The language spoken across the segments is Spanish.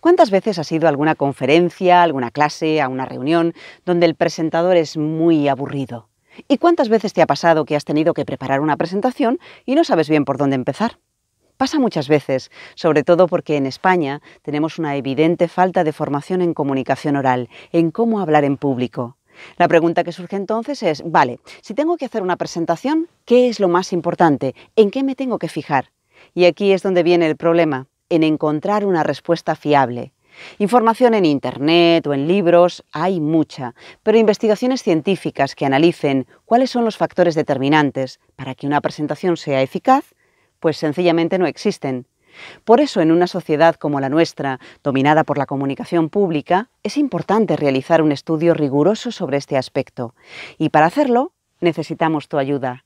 ¿Cuántas veces has ido a alguna conferencia, a alguna clase, a una reunión donde el presentador es muy aburrido? ¿Y cuántas veces te ha pasado que has tenido que preparar una presentación y no sabes bien por dónde empezar? Pasa muchas veces, sobre todo porque en España tenemos una evidente falta de formación en comunicación oral, en cómo hablar en público. La pregunta que surge entonces es, vale, si tengo que hacer una presentación, ¿qué es lo más importante? ¿En qué me tengo que fijar? Y aquí es donde viene el problema en encontrar una respuesta fiable. Información en Internet o en libros hay mucha, pero investigaciones científicas que analicen cuáles son los factores determinantes para que una presentación sea eficaz, pues sencillamente no existen. Por eso, en una sociedad como la nuestra, dominada por la comunicación pública, es importante realizar un estudio riguroso sobre este aspecto. Y para hacerlo, necesitamos tu ayuda.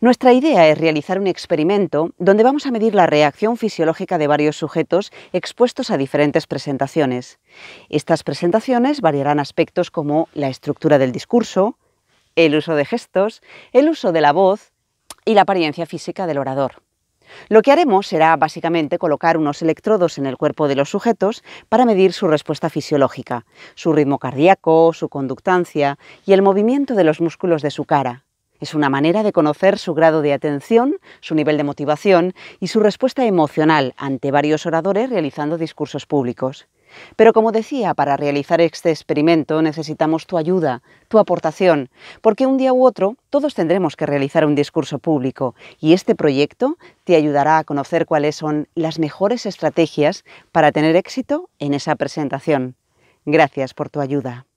Nuestra idea es realizar un experimento donde vamos a medir la reacción fisiológica de varios sujetos expuestos a diferentes presentaciones. Estas presentaciones variarán aspectos como la estructura del discurso, el uso de gestos, el uso de la voz y la apariencia física del orador. Lo que haremos será básicamente colocar unos electrodos en el cuerpo de los sujetos para medir su respuesta fisiológica, su ritmo cardíaco, su conductancia y el movimiento de los músculos de su cara, es una manera de conocer su grado de atención, su nivel de motivación y su respuesta emocional ante varios oradores realizando discursos públicos. Pero como decía, para realizar este experimento necesitamos tu ayuda, tu aportación, porque un día u otro todos tendremos que realizar un discurso público y este proyecto te ayudará a conocer cuáles son las mejores estrategias para tener éxito en esa presentación. Gracias por tu ayuda.